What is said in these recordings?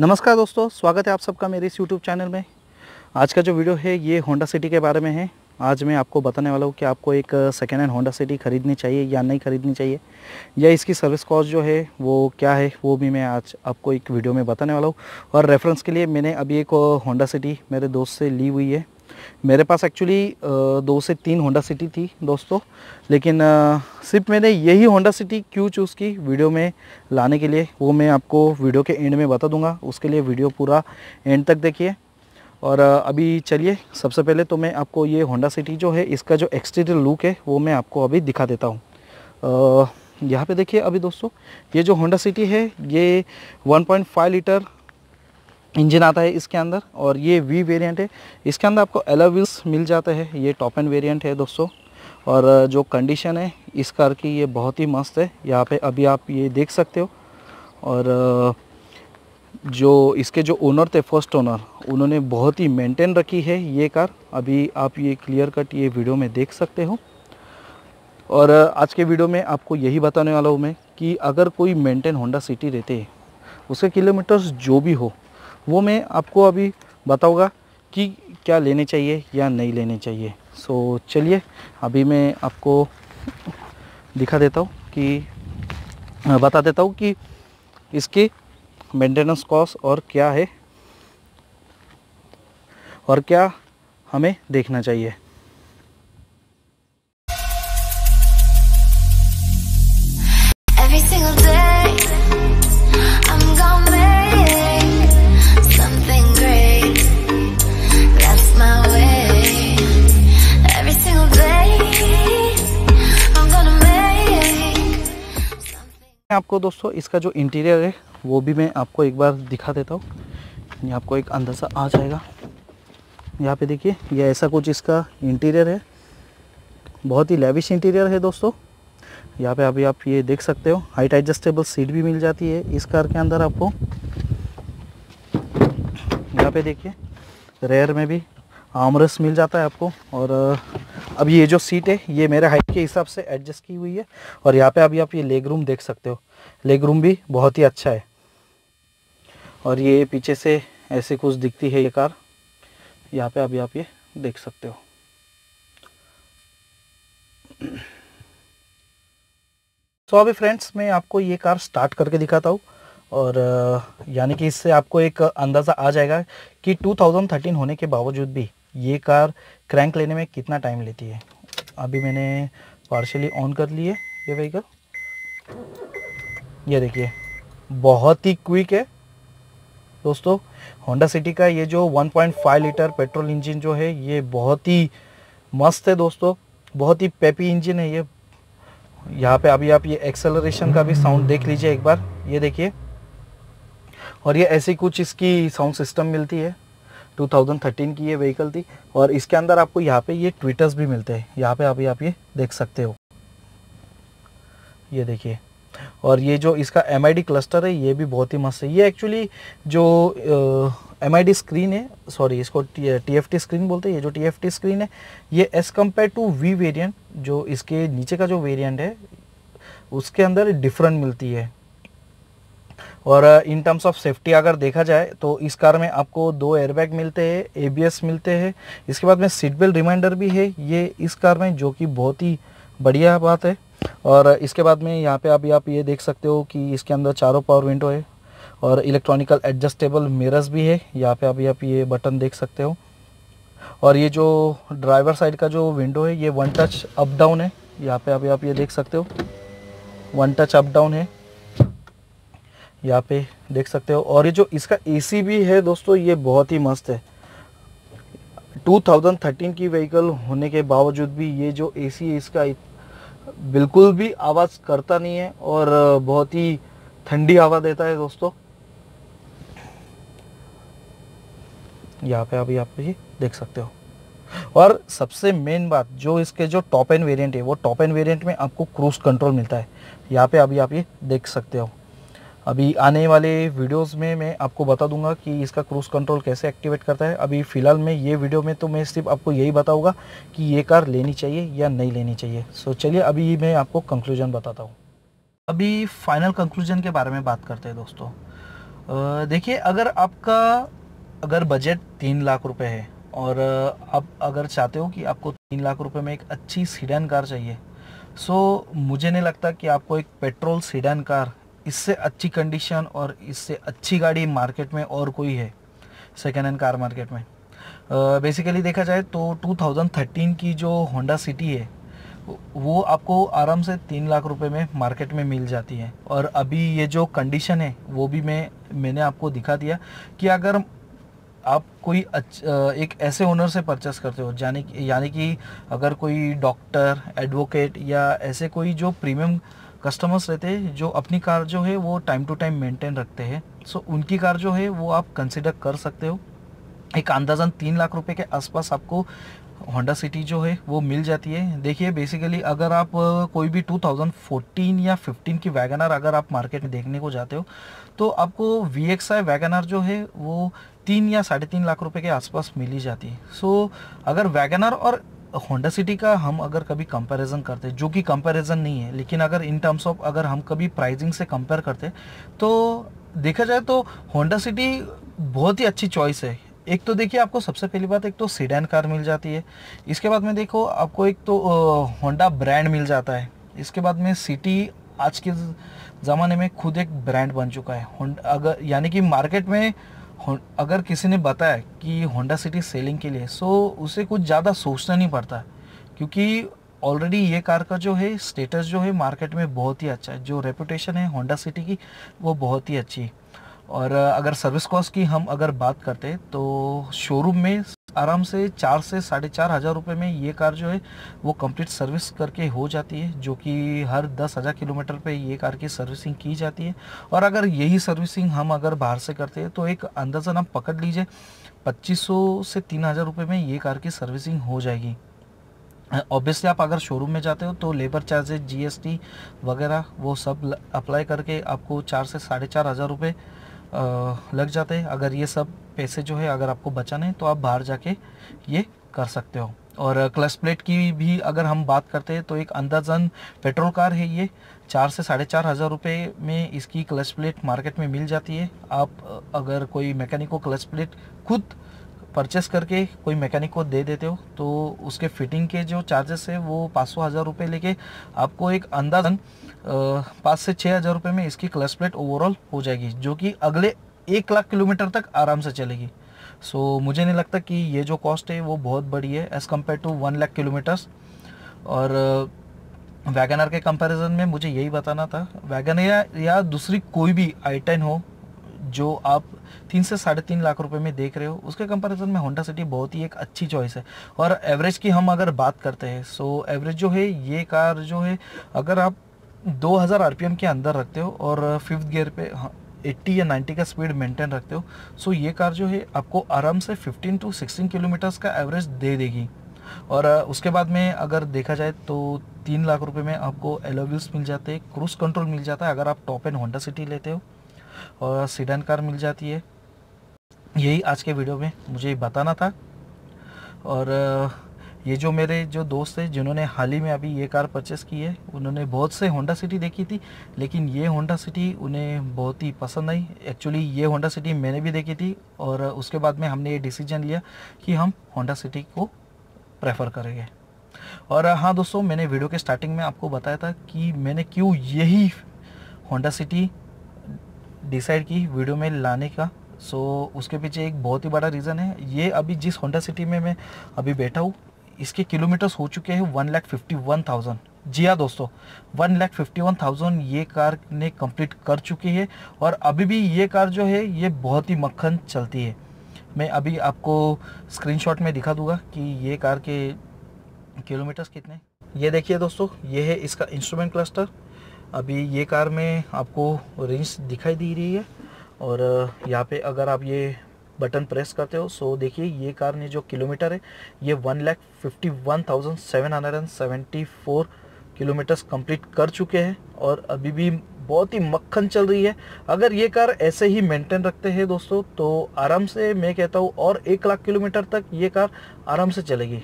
नमस्कार दोस्तों स्वागत है आप सबका मेरे इस यूट्यूब चैनल में आज का जो वीडियो है ये होंडा सिटी के बारे में है आज मैं आपको बताने वाला हूँ कि आपको एक सेकेंड हैंड होंडा सिटी ख़रीदनी चाहिए या नहीं ख़रीदनी चाहिए या इसकी सर्विस कॉस्ट जो है वो क्या है वो भी मैं आज आपको एक वीडियो में बताने वाला हूँ और रेफरेंस के लिए मैंने अभी एक होंडा सिटी मेरे दोस्त से ली हुई है मेरे पास एक्चुअली दो से तीन होंडा सिटी थी दोस्तों लेकिन सिर्फ मैंने यही होंडा सिटी क्यों चूज़ की वीडियो में लाने के लिए वो मैं आपको वीडियो के एंड में बता दूंगा उसके लिए वीडियो पूरा एंड तक देखिए और अभी चलिए सबसे पहले तो मैं आपको ये होंडा सिटी जो है इसका जो एक्सटीरियर लुक है वो मैं आपको अभी दिखा देता हूँ यहाँ पे देखिए अभी दोस्तों ये जो होंडा सिटी है ये 1.5 लीटर इंजन आता है इसके अंदर और ये वी वेरिएंट है इसके अंदर आपको एलोविल्स मिल जाता है ये टॉप एंड वेरिएंट है दोस्तों और जो कंडीशन है इस कार की ये बहुत ही मस्त है यहाँ पे अभी आप ये देख सकते हो और जो इसके जो ओनर थे फर्स्ट ओनर उन्होंने बहुत ही मेंटेन रखी है ये कार अभी आप ये क्लियर कट ये वीडियो में देख सकते हो और आज के वीडियो में आपको यही बताने वाला हूँ मैं कि अगर कोई मेंटेन होंडा सिटी रहते हैं उसके किलोमीटर्स जो भी हो वो मैं आपको अभी बताऊँगा कि क्या लेने चाहिए या नहीं लेने चाहिए सो चलिए अभी मैं आपको दिखा देता हूँ कि बता देता हूँ कि इसकी मेंटेनेंस कॉस्ट और क्या है और क्या हमें देखना चाहिए आपको दोस्तों इसका जो इंटीरियर है वो भी मैं आपको एक बार दिखा देता हूँ ये आपको एक अंदाज़ा आ जाएगा यहाँ पे देखिए ये ऐसा कुछ इसका इंटीरियर है बहुत ही लेविश इंटीरियर है दोस्तों यहाँ पे अभी आप ये देख सकते हो हाइट एडजस्टेबल सीट भी मिल जाती है इस कार के अंदर आपको यहाँ पे देखिए रेयर में भी आमरस मिल जाता है आपको और अब ये जो सीट है ये मेरे हाइट के हिसाब से एडजस्ट की हुई है और यहाँ पे अभी आप ये लेग रूम देख सकते हो लेग रूम भी बहुत ही अच्छा है और ये पीछे से ऐसे कुछ दिखती है ये कार यहाँ पे अभी आप ये देख सकते हो सो तो so, अभी फ्रेंड्स मैं आपको ये कार स्टार्ट करके दिखाता हूँ और यानी कि इससे आपको एक अंदाज़ा आ जाएगा कि 2013 होने के बावजूद भी ये कार क्रैंक लेने में कितना टाइम लेती है अभी मैंने पार्शली ऑन कर ली है ये व्हीकल ये देखिए बहुत ही क्विक है दोस्तों होंडा सिटी का ये जो 1.5 लीटर पेट्रोल इंजन जो है ये बहुत ही मस्त है दोस्तों बहुत ही पेपी इंजन है ये यहाँ पे अभी आप ये एक्सेलरेशन का भी साउंड देख लीजिए एक बार ये देखिए और ये ऐसी कुछ इसकी साउंड सिस्टम मिलती है 2013 की ये व्हीकल थी और इसके अंदर आपको यहाँ पे ये ट्विटर्स भी मिलते हैं यहाँ पे आप आप ये देख सकते हो ये देखिए और ये जो इसका एम क्लस्टर है ये भी बहुत ही मस्त है ये एक्चुअली जो एम uh, स्क्रीन है सॉरी इसको टी स्क्रीन बोलते हैं ये जो टी स्क्रीन है ये as compare to V variant जो इसके नीचे का जो वेरियंट है उसके अंदर डिफरेंट मिलती है और इन टर्म्स ऑफ सेफ्टी अगर देखा जाए तो इस कार में आपको दो एयरबैग मिलते हैं एबीएस मिलते हैं इसके बाद में सीट बेल्ट रिमाइंडर भी है ये इस कार में जो कि बहुत ही बढ़िया बात है और uh, इसके बाद में यहाँ पे अभी आप ये देख सकते हो कि इसके अंदर चारों पावर विंडो है और इलेक्ट्रॉनिकल एडजस्टेबल मिरर्स भी है यहाँ पे अभी आप ये बटन देख सकते हो और ये जो ड्राइवर साइड का जो विंडो है ये वन टच अप डाउन है यहाँ पे अभी आप ये देख सकते हो वन टच अप डाउन है यहाँ पे देख सकते हो और ये जो इसका एसी भी है दोस्तों ये बहुत ही मस्त है 2013 की व्हीकल होने के बावजूद भी ये जो एसी है इसका बिल्कुल भी आवाज़ करता नहीं है और बहुत ही ठंडी हवा देता है दोस्तों यहाँ पे अभी आप ये देख सकते हो और सबसे मेन बात जो इसके जो टॉप एंड वेरिएंट है वो टॉप एंड वेरिएंट में आपको क्रूज कंट्रोल मिलता है यहाँ पे अभी आप ये देख सकते हो अभी आने वाले वीडियोस में मैं आपको बता दूंगा कि इसका क्रूज़ कंट्रोल कैसे एक्टिवेट करता है अभी फ़िलहाल में ये वीडियो में तो मैं सिर्फ आपको यही बताऊँगा कि ये कार लेनी चाहिए या नहीं लेनी चाहिए सो चलिए अभी मैं आपको कंक्लूजन बताता हूँ अभी फाइनल कंक्लूजन के बारे में बात करते हैं दोस्तों देखिए अगर आपका अगर बजट तीन लाख रुपये है और आप अगर चाहते हो कि आपको तीन लाख रुपये में एक अच्छी सीडन कार चाहिए सो मुझे नहीं लगता कि आपको एक पेट्रोल सीडन कार इससे अच्छी कंडीशन और इससे अच्छी गाड़ी मार्केट में और कोई है सेकेंड हैंड कार मार्केट में बेसिकली uh, देखा जाए तो 2013 की जो होंडा सिटी है वो आपको आराम से तीन लाख रुपए में मार्केट में मिल जाती है और अभी ये जो कंडीशन है वो भी मैं मैंने आपको दिखा दिया कि अगर आप कोई एक ऐसे ओनर से परचेस करते हो यानी यानी कि अगर कोई डॉक्टर एडवोकेट या ऐसे कोई जो प्रीमियम कस्टमर्स रहते हैं जो अपनी कार जो है वो टाइम टू टाइम मेंटेन रखते हैं सो उनकी कार जो है वो आप कंसिडर कर सकते हो एक अंदाजन तीन लाख रुपए के आसपास आपको होंडा सिटी जो है वो मिल जाती है देखिए बेसिकली अगर आप कोई भी 2014 या 15 की वैगन अगर आप मार्केट में देखने को जाते हो तो आपको वी एक्स आई वैगन जो है वो तीन या साढ़े तीन लाख रुपए के आसपास मिली जाती है सो अगर वैगन और होंडा सिटी का हम अगर कभी कंपैरिजन करते जो कि कंपैरिजन नहीं है लेकिन अगर इन टर्म्स ऑफ अगर हम कभी प्राइजिंग से कंपेयर करते तो देखा जाए तो होंडा सिटी बहुत ही अच्छी चॉइस है एक तो देखिए आपको सबसे पहली बात एक तो सीडैन कार मिल जाती है इसके बाद में देखो आपको एक तो होंडा ब्रांड मिल जाता है इसके बाद में सिटी आज के ज़माने में खुद एक ब्रांड बन चुका है अगर यानी कि मार्केट में अगर किसी ने बताया कि होंडा सिटी सेलिंग के लिए सो उसे कुछ ज़्यादा सोचना नहीं पड़ता क्योंकि ऑलरेडी ये कार का जो है स्टेटस जो है मार्केट में बहुत ही अच्छा है जो रेपुटेशन है होंडा सिटी की वो बहुत ही अच्छी है और अगर सर्विस कॉस्ट की हम अगर बात करते हैं तो शोरूम में आराम से चार से साढ़े चार हज़ार रुपये में ये कार जो है वो कंप्लीट सर्विस करके हो जाती है जो कि हर दस हज़ार किलोमीटर पे ये कार की सर्विसिंग की जाती है और अगर यही सर्विसिंग हम अगर बाहर से करते हैं तो एक अंदाज़ा आप पकड़ लीजिए 2500 से तीन हज़ार रुपये में ये कार की सर्विसिंग हो जाएगी ऑब्वियसली आप अगर शोरूम में जाते हो तो लेबर चार्जेज जीएसटी वगैरह वो सब अप्लाई करके आपको चार से साढ़े चार हज़ार रुपये लग जाते हैं अगर ये सब पैसे जो है अगर आपको बचाना है तो आप बाहर जाके ये कर सकते हो और क्लच प्लेट की भी अगर हम बात करते हैं तो एक अंदाजन पेट्रोल कार है ये चार से साढ़े चार हज़ार रुपये में इसकी क्लच प्लेट मार्केट में मिल जाती है आप अगर कोई मैकेनिक को क्लच प्लेट खुद परचेस करके कोई मैकेनिक को दे देते हो तो उसके फिटिंग के जो चार्जेस है वो पाँच सौ हज़ार रुपये लेके आपको एक अंदाजन पाँच से छः हज़ार रुपये में इसकी क्लच प्लेट ओवरऑल हो जाएगी जो कि अगले एक लाख किलोमीटर तक आराम से चलेगी सो so, मुझे नहीं लगता कि ये जो कॉस्ट है वो बहुत बड़ी है as compare to one lakh kilometres और वैगन uh, के कंपैरिजन में मुझे यही बताना था वैगन या, या दूसरी कोई भी आई टेन हो जो आप तीन से साढ़े तीन लाख रुपए में देख रहे हो उसके कंपैरिजन में होंडा सिटी बहुत ही एक अच्छी चॉइस है और एवरेज की हम अगर बात करते हैं सो एवरेज जो है ये कार जो है अगर आप 2000 आरपीएम के अंदर रखते हो और फिफ्थ गियर पे हाँ, 80 या 90 का स्पीड मेंटेन रखते हो सो ये कार जो है आपको आराम से 15 टू 16 किलोमीटर्स का एवरेज दे देगी और उसके बाद में अगर देखा जाए तो तीन लाख रुपए में आपको एलोव्यूस मिल जाते हैं क्रूज कंट्रोल मिल जाता है अगर आप टॉप एंड होंडा सिटी लेते हो और सीडन कार मिल जाती है यही आज के वीडियो में मुझे बताना था और ये जो मेरे जो दोस्त हैं जिन्होंने हाल ही में अभी ये कार परचेस की है उन्होंने बहुत से होंडा सिटी देखी थी लेकिन ये होंडा सिटी उन्हें बहुत ही पसंद आई एक्चुअली ये होंडा सिटी मैंने भी देखी थी और उसके बाद में हमने ये डिसीजन लिया कि हम होंडा सिटी को प्रेफर करेंगे और हाँ दोस्तों मैंने वीडियो के स्टार्टिंग में आपको बताया था कि मैंने क्यों यही होंडा सिटी डिसाइड की वीडियो में लाने का सो so, उसके पीछे एक बहुत ही बड़ा रीज़न है ये अभी जिस होंडा सिटी में मैं अभी बैठा हूँ इसके किलोमीटर्स हो चुके हैं one lakh fifty one thousand जी हाँ दोस्तों one lakh fifty one thousand ये कार ने कंप्लीट कर चुकी है और अभी भी ये कार जो है ये बहुत ही मक्खन चलती है मैं अभी आपको स्क्रीनशॉट में दिखा दूंगा कि ये कार के किलोमीटर्स कितने ये देखिए दोस्तों ये है इसका इंस्ट्रूमेंट क्लस्टर अभी ये कार में आपको रेंज दिखाई दे रही है और यहाँ पे अगर आप ये बटन प्रेस करते हो सो देखिए ये कार ने जो किलोमीटर है ये one lakh fifty one thousand seven hundred and seventy four kilometres complete कर चुके हैं और अभी भी बहुत ही मक्खन चल रही है अगर ये कार ऐसे ही मेंटेन रखते हैं दोस्तों तो आराम से मैं कहता हूँ और एक लाख किलोमीटर तक ये कार आराम से चलेगी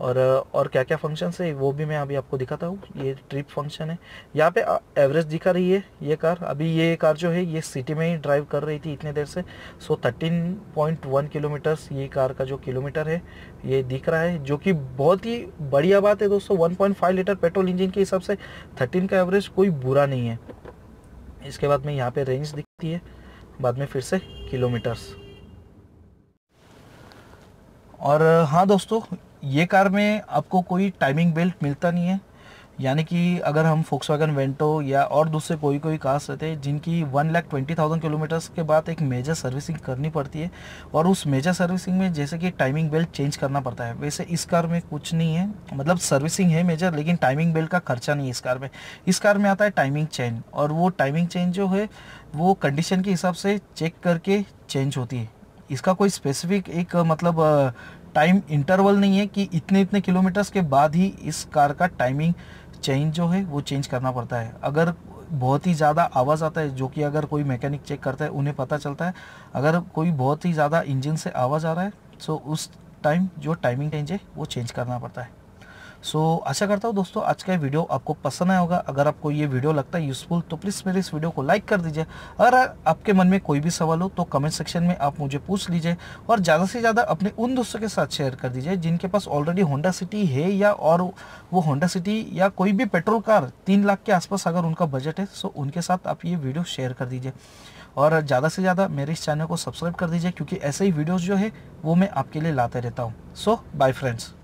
और और क्या क्या फंक्शन है वो भी मैं अभी आपको दिखाता हूँ ये ट्रिप फंक्शन है यहाँ पे एवरेज दिखा रही है ये कार अभी ये कार जो है ये सिटी में ही ड्राइव कर रही थी इतने देर से सो वन किलोमीटर्स ये कार का जो किलोमीटर है ये दिख रहा है जो कि बहुत ही बढ़िया बात है दोस्तों वन लीटर पेट्रोल इंजिन के हिसाब से थर्टीन का एवरेज कोई बुरा नहीं है इसके बाद में यहाँ पे रेंज दिखती है बाद में फिर से किलोमीटर्स और हाँ दोस्तों ये कार में आपको कोई टाइमिंग बेल्ट मिलता नहीं है यानी कि अगर हम फोक्स वैगन वेंटो या और दूसरे कोई कोई कार्स रहते हैं जिनकी one lakh twenty thousand kilometres के बाद एक मेजर सर्विसिंग करनी पड़ती है और उस मेजर सर्विसिंग में जैसे कि टाइमिंग बेल्ट चेंज करना पड़ता है वैसे इस कार में कुछ नहीं है मतलब सर्विसिंग है मेजर लेकिन टाइमिंग बेल्ट का खर्चा नहीं है इस कार में इस कार में आता है टाइमिंग चेंज और वो टाइमिंग चेंज जो है वो कंडीशन के हिसाब से चेक करके चेंज होती है इसका कोई स्पेसिफिक एक मतलब टाइम इंटरवल नहीं है कि इतने इतने किलोमीटर्स के बाद ही इस कार का टाइमिंग चेंज जो है वो चेंज करना पड़ता है अगर बहुत ही ज़्यादा आवाज़ आता है जो कि अगर कोई मैकेनिक चेक करता है उन्हें पता चलता है अगर कोई बहुत ही ज़्यादा इंजन से आवाज़ आ रहा है तो उस टाइम जो टाइमिंग चेंज है वो चेंज करना पड़ता है सो so, आशा करता हूँ दोस्तों आज का वीडियो आपको पसंद आया होगा अगर आपको ये वीडियो लगता है यूज़फुल तो प्लीज़ मेरे इस वीडियो को लाइक कर दीजिए अगर आपके मन में कोई भी सवाल हो तो कमेंट सेक्शन में आप मुझे पूछ लीजिए और ज़्यादा से ज़्यादा अपने उन दोस्तों के साथ शेयर कर दीजिए जिनके पास ऑलरेडी होंडा सिटी है या और वो होंडा सिटी या कोई भी पेट्रोल कार तीन लाख के आसपास अगर उनका बजट है सो उनके साथ आप ये वीडियो शेयर कर दीजिए और ज़्यादा से ज़्यादा मेरे इस चैनल को सब्सक्राइब कर दीजिए क्योंकि ऐसे ही वीडियोज़ जो है वो मैं आपके लिए लाते रहता हूँ सो बाय फ्रेंड्स